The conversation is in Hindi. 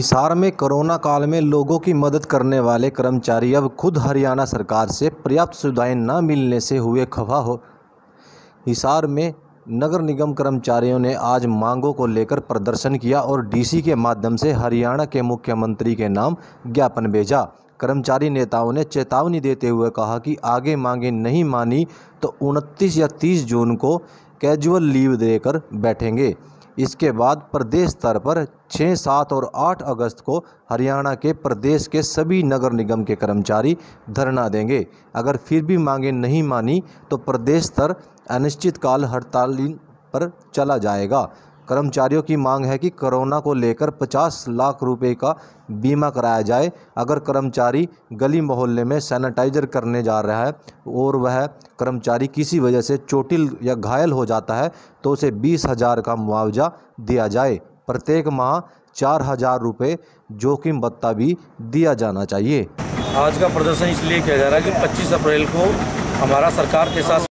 हिसार में कोरोना काल में लोगों की मदद करने वाले कर्मचारी अब खुद हरियाणा सरकार से पर्याप्त सुविधाएं न मिलने से हुए खफा हो हिसार में नगर निगम कर्मचारियों ने आज मांगों को लेकर प्रदर्शन किया और डीसी के माध्यम से हरियाणा के मुख्यमंत्री के नाम ज्ञापन भेजा कर्मचारी नेताओं ने चेतावनी देते हुए कहा कि आगे मांगे नहीं मानी तो उनतीस या तीस जून को कैजुअल लीव देकर बैठेंगे इसके बाद प्रदेश स्तर पर 6, 7 और 8 अगस्त को हरियाणा के प्रदेश के सभी नगर निगम के कर्मचारी धरना देंगे अगर फिर भी मांगे नहीं मानी तो प्रदेश स्तर अनिश्चितकाल हड़ताल पर चला जाएगा कर्मचारियों की मांग है कि कोरोना को लेकर 50 लाख रुपए का बीमा कराया जाए अगर कर्मचारी गली मोहल्ले में सैनिटाइजर करने जा रहा है और वह कर्मचारी किसी वजह से चोटिल या घायल हो जाता है तो उसे बीस हज़ार का मुआवजा दिया जाए प्रत्येक माह चार हज़ार रुपये जोखिम भत्ता भी दिया जाना चाहिए आज का प्रदर्शन इसलिए किया जा रहा है कि 25 अप्रैल को हमारा सरकार के साथ